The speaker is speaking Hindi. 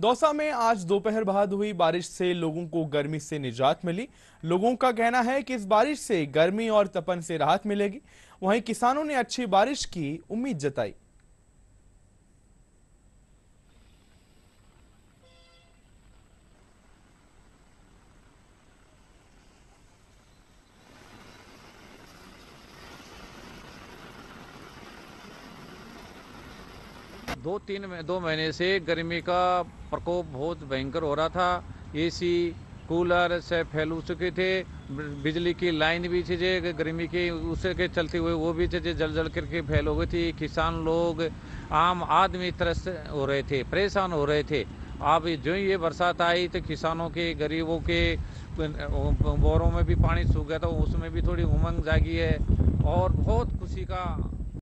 दौसा में आज दोपहर बाद हुई बारिश से लोगों को गर्मी से निजात मिली लोगों का कहना है कि इस बारिश से गर्मी और तपन से राहत मिलेगी वहीं किसानों ने अच्छी बारिश की उम्मीद जताई दो तीन दो महीने से गर्मी का प्रकोप बहुत भयंकर हो रहा था एसी कूलर से फैल चुके थे बिजली की लाइन भी चीज़ें गर्मी के उसे के चलते हुए वो भी चीज़ें जल जल करके फैल हो गई थी किसान लोग आम आदमी तरस हो रहे थे परेशान हो रहे थे अब जो ये बरसात आई तो किसानों के गरीबों के बोरों में भी पानी सूख गया था उसमें भी थोड़ी उमंग जागी है और बहुत खुशी का